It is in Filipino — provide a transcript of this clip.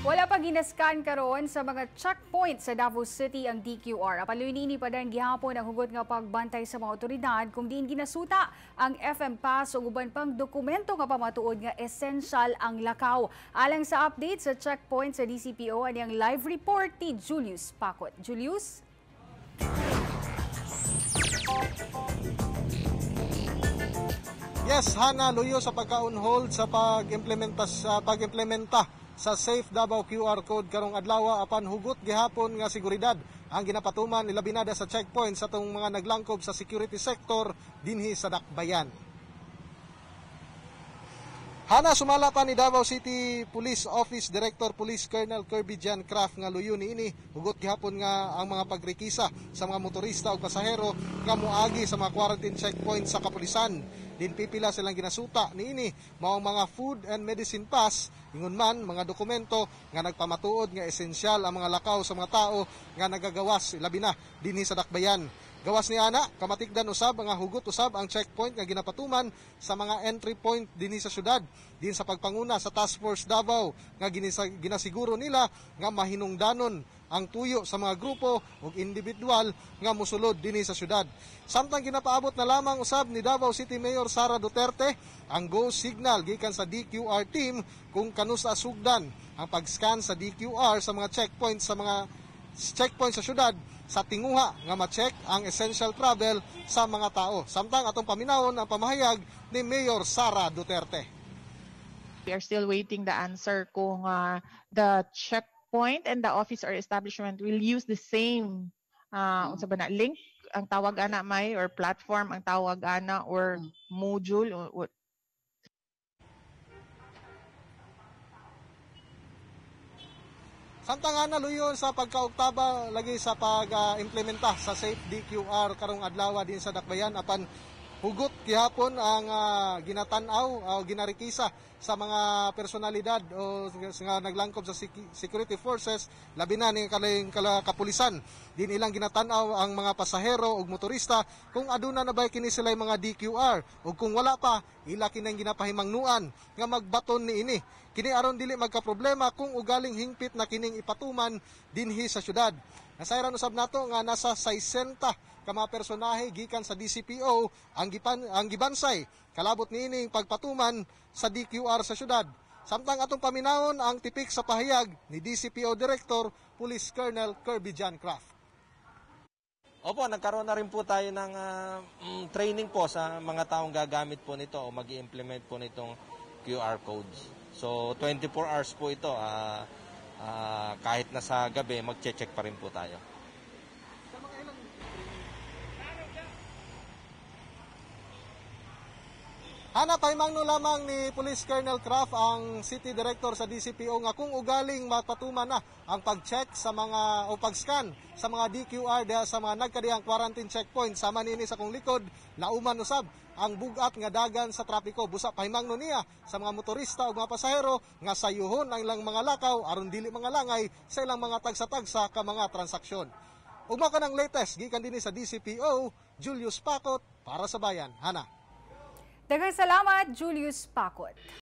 Wala pa ginaskan karon sa mga checkpoint sa Davao City ang DQR. Apalunini pa din gihapon ang hugot nga pagbantay sa mga otoridad kung diin ginasuta ang FM Pass o uban pang dokumento nga pamatuod nga essential ang lakaw. Alang sa update sa checkpoint sa DCPO, ani ang live report ni Julius Pakot. Julius? Yes, Hana Luyo sa pagkaunhold sa pag-implementa pag sa Safe Davao QR code karong adlaw apan hugot gihapon nga seguridad ang ginapatuman nilabinada sa checkpoint sa tong mga naglangkob sa security sector dinhi sa Dakbayan. Hana sumala ni Davao City Police Office Director Police Colonel Kirby Jan Craft nga luyuni ini hugot gihapon nga ang mga pagrikisa sa mga motorista ug pasahero nga moagi sa mga quarantine checkpoint sa kapulisan. Din pipila silang ginasuta niini mao mga food and medicine pass ingon man mga dokumento nga nagpamatuod nga esensyal ang mga lakaw sa mga tao nga nagagawas labi na dinhi sa dakbayan. Gawas ni Ana, kamatikdan usab nga hugot usab ang checkpoint nga ginapatuman sa mga entry point dinhi sa syudad din sa pagpanguna sa Task Force Davao nga ginasiguro nila nga mahinungdanon ang tuyo sa mga grupo ug individual nga mosulod dinhi sa syudad. Samtang ginapaabot na lamang usab ni Davao City Mayor Sara Duterte ang go signal gikan sa DQR team kung kanusa sugdan ang pag-scan sa DQR sa mga checkpoint sa mga checkpoint sa syudad sa tinguha nga ma-check ang essential travel sa mga tao. Samtang atong paminawon ang pamahayag ni Mayor Sara Duterte. We are still waiting the answer kung uh, the checkpoint and the office or establishment will use the same uh, unsa na link ang tawag ana may or platform ang tawag ana or hmm. module or, or Samtangana luyon sa pagkauktaba lagi sa pag-implementa ah, uh, sa safe DQR karong adlaw din sa Dakbayan apan Hugot kihapon ang uh, ginatanaw o uh, ah, ginarikisa sa mga personalidad o nga naglangkob sa security forces labi na ning kalayong kapulisan din ilang ginatanaw ang mga pasahero ug motorista kung aduna na ba kini sila mga DQR ug kung wala pa ila kinang ginapahimangnuan nga magbaton ni ini kini aron dili magka problema kung ugaling hingpit na kining ipatuman dinhi sa syudad nasayran usab nato nga nasa 60 ka mga personahe gikan sa DCPO ang gipan ang gibansay kalabot niining pagpatuman sa DQR sa syudad. Samtang atong paminahon ang tipik sa pahayag ni DCPO Director Police Colonel Kirby John Craft. Opo, nagkaroon na rin po tayo ng uh, training po sa mga taong gagamit po nito o mag implement po nitong QR codes. So 24 hours po ito. Uh, uh, kahit na sa gabi, magche-check pa rin po tayo. Hanap mangno lamang ni Police Colonel Craft ang City Director sa DCPO nga kung ugaling mapatuman na ang pag-check sa mga o pag-scan sa mga DQR diha sa mga nagkadihang quarantine checkpoint sama nini sa kong likod lauman usab ang bugat nga dagan sa trapiko busa mangno niya sa mga motorista ug mga pasahero nga sayuhon ang ilang mga lakaw aron dili mga langay sa ilang mga tagsa-tagsa ka mga transaksyon. Ug ka ng latest gikan dinhi sa DCPO Julius Pakot para sa bayan. Hana. Daghang salamat, Julius Pakot.